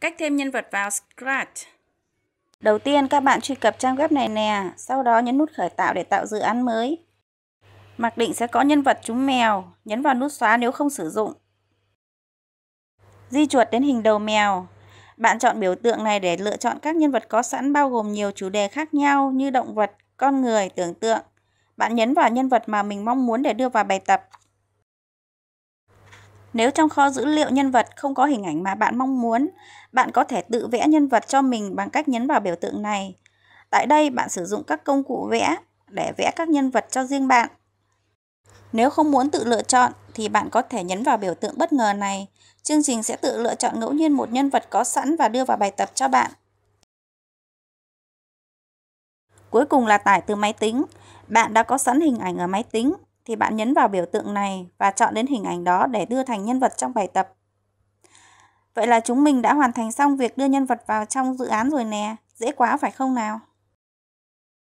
Cách thêm nhân vật vào Scratch Đầu tiên các bạn truy cập trang web này nè, sau đó nhấn nút khởi tạo để tạo dự án mới. Mặc định sẽ có nhân vật trúng mèo, nhấn vào nút xóa nếu không sử dụng. Di chuột đến hình đầu mèo. Bạn chọn biểu tượng này để lựa chọn các nhân vật có sẵn bao gồm nhiều chủ đề khác nhau như động vật, con người, tưởng tượng. Bạn nhấn vào nhân vật mà mình mong muốn để đưa vào bài tập. Nếu trong kho dữ liệu nhân vật không có hình ảnh mà bạn mong muốn, bạn có thể tự vẽ nhân vật cho mình bằng cách nhấn vào biểu tượng này. Tại đây, bạn sử dụng các công cụ vẽ để vẽ các nhân vật cho riêng bạn. Nếu không muốn tự lựa chọn thì bạn có thể nhấn vào biểu tượng bất ngờ này. Chương trình sẽ tự lựa chọn ngẫu nhiên một nhân vật có sẵn và đưa vào bài tập cho bạn. Cuối cùng là tải từ máy tính. Bạn đã có sẵn hình ảnh ở máy tính, thì bạn nhấn vào biểu tượng này và chọn đến hình ảnh đó để đưa thành nhân vật trong bài tập. Vậy là chúng mình đã hoàn thành xong việc đưa nhân vật vào trong dự án rồi nè, dễ quá phải không nào?